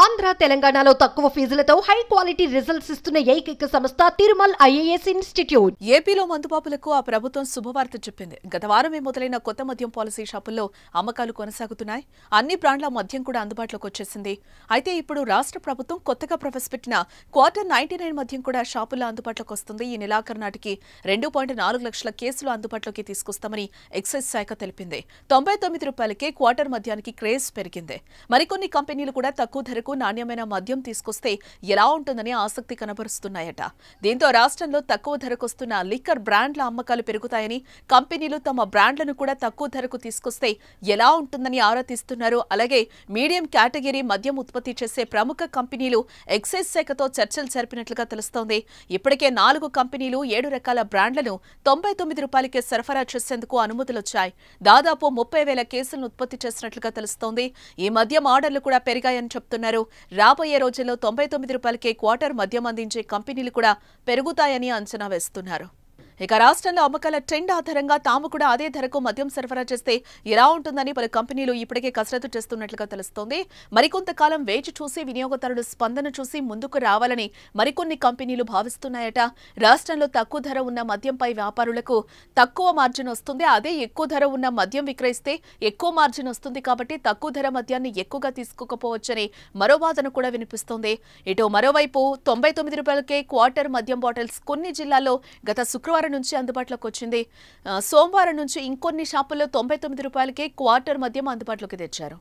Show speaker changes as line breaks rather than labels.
ఆంధ్ర తెలంగాణలో తక్కువ ఫీజులతో high quality results ఇస్తున్న ఏకైక సంస్థ తిరుమల్ ఐఏఎస్ ఇన్స్టిట్యూట్ ఏపీలో మందుబాబులకు ఆ ప్రభుత్వం శుభవార్త చెప్పింది గత వారమే మొదలైన కొత్త మద్యం పాలసీ షాపుల్లో అమ్మకాలు కొనసాగుతున్నాయి అన్ని బ్రాండ్ల మద్యం కూడా అందుబాటులోకి వచ్చేసింది అయితే ఇప్పుడు రాష్ట్ర ప్రభుత్వం కొత్తగా ప్రవేశపెట్టిన క్వార్టర్ నైన్టీ నైన్ మద్యం కూడా షాపుల్లో అందుబాటులోకి వస్తుంది ఈ నెలాఖరు నాటికి రెండు పాయింట్ నాలుగు లక్షల కేసులు అందుబాటులోకి తీసుకొస్తామని ఎక్సైజ్ శాఖ తెలిపింది తొంభై తొమ్మిది రూపాయలకే క్వార్టర్ మద్యానికి క్రేజ్ పెరిగింది మరికొన్ని కంపెనీలు కూడా తక్కువ ధరకు ప్రజలకు నాణ్యమైన మద్యం తీసుకొస్తే ఎలా ఉంటుందని ఆసక్తి కనబరుస్తున్నాయట దీంతో రాష్ట్రంలో తక్కువ ధరకొస్తున్న లిక్కర్ బ్రాండ్ల అమ్మకాలు పెరుగుతాయని కంపెనీలు తమ బ్రాండ్లను కూడా తక్కువ ధరకు తీసుకొస్తే ఎలా ఉంటుందని ఆరా తీస్తున్నారు అలాగే మీడియం కేటగిరీ మద్యం ఉత్పత్తి చేసే ప్రముఖ కంపెనీలు ఎక్సైజ్ శాఖతో చర్చలు జరిపినట్లుగా తెలుస్తోంది ఇప్పటికే నాలుగు కంపెనీలు ఏడు రకాల బ్రాండ్లను తొంభై తొమ్మిది రూపాయలకే సరఫరా చేసేందుకు అనుమతులొచ్చాయి దాదాపు ముప్పై వేల కేసులను ఉత్పత్తి చేసినట్లుగా తెలుస్తోంది ఈ మద్యం ఆర్డర్లు కూడా పెరిగాయని చెప్తున్నారు తెలిపారు రాబోయే రోజుల్లో తొంభై తొమ్మిది రూపాయలకే క్వార్టర్ మద్యం అందించే కంపెనీలు కూడా పెరుగుతాయని అంచనా వేస్తున్నారు ఇక రాష్ట్రంలో అమ్మకాల ట్రెండ్ ఆధారంగా తాము కూడా అదే ధరకు మద్యం సరఫరా చేస్తే ఎలా ఉంటుందని పలు కంపెనీలు ఇప్పటికే కసరత్తు చేస్తున్నట్లుగా తెలుస్తోంది మరికొంతకాలం వేచి చూసి వినియోగదారుడు స్పందన చూసి ముందుకు రావాలని మరికొన్ని కంపెనీలు భావిస్తున్నాయట రాష్ట్రంలో తక్కువ ధర ఉన్న మద్యంపై వ్యాపారులకు తక్కువ మార్జిన్ వస్తుంది అదే ఎక్కువ ధర ఉన్న మద్యం విక్రయిస్తే ఎక్కువ మార్జిన్ వస్తుంది కాబట్టి తక్కువ ధర మద్యాన్ని ఎక్కువగా తీసుకోకపోవచ్చని మరో వాదన కూడా వినిపిస్తోంది ఇటు మరోవైపు తొంభై తొమ్మిది రూపాయలకే క్వార్టర్ మద్యం బాటిల్స్ కొన్ని జిల్లాల్లో గత శుక్రవారం సోమవారం నుంచి అందుబాటులోకి వచ్చింది సోమవారం నుంచి ఇంకొన్ని షాపుల్లో తొంభై తొమ్మిది క్వార్టర్ మద్యం అందుబాటులోకి తెచ్చారు